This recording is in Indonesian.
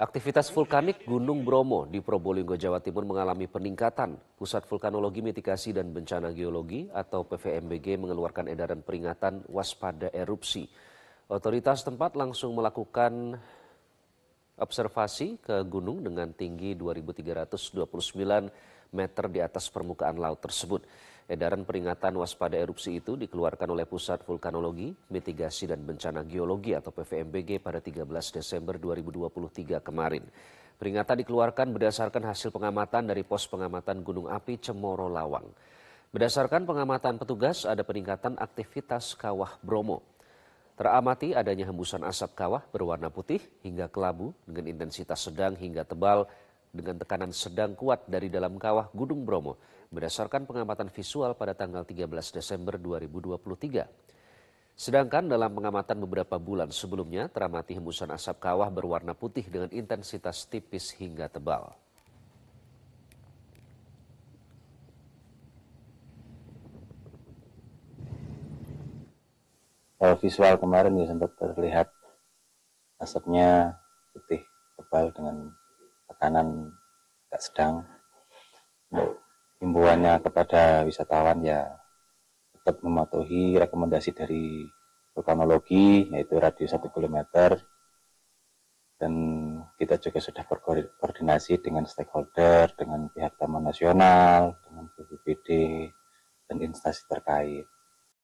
Aktivitas vulkanik Gunung Bromo di Probolinggo, Jawa Timur mengalami peningkatan. Pusat Vulkanologi Mitigasi dan Bencana Geologi atau PVMBG mengeluarkan edaran peringatan waspada erupsi. Otoritas tempat langsung melakukan observasi ke gunung dengan tinggi 2.329 meter di atas permukaan laut tersebut. Edaran peringatan waspada erupsi itu dikeluarkan oleh Pusat Vulkanologi, Mitigasi dan Bencana Geologi atau PVMBG pada 13 Desember 2023 kemarin. Peringatan dikeluarkan berdasarkan hasil pengamatan dari pos pengamatan Gunung Api Cemoro Lawang. Berdasarkan pengamatan petugas, ada peningkatan aktivitas kawah Bromo. Teramati adanya hembusan asap kawah berwarna putih hingga kelabu dengan intensitas sedang hingga tebal dengan tekanan sedang kuat dari dalam kawah Gunung Bromo berdasarkan pengamatan visual pada tanggal 13 Desember 2023. Sedangkan dalam pengamatan beberapa bulan sebelumnya teramati hembusan asap kawah berwarna putih dengan intensitas tipis hingga tebal. kalau visual kemarin ya sempat terlihat asapnya putih tebal dengan tekanan tidak sedang untuk kepada wisatawan ya tetap mematuhi rekomendasi dari vulkanologi yaitu radius 1 km dan kita juga sudah berkoordinasi dengan stakeholder, dengan pihak Taman Nasional, dengan BPBD, dan instansi terkait.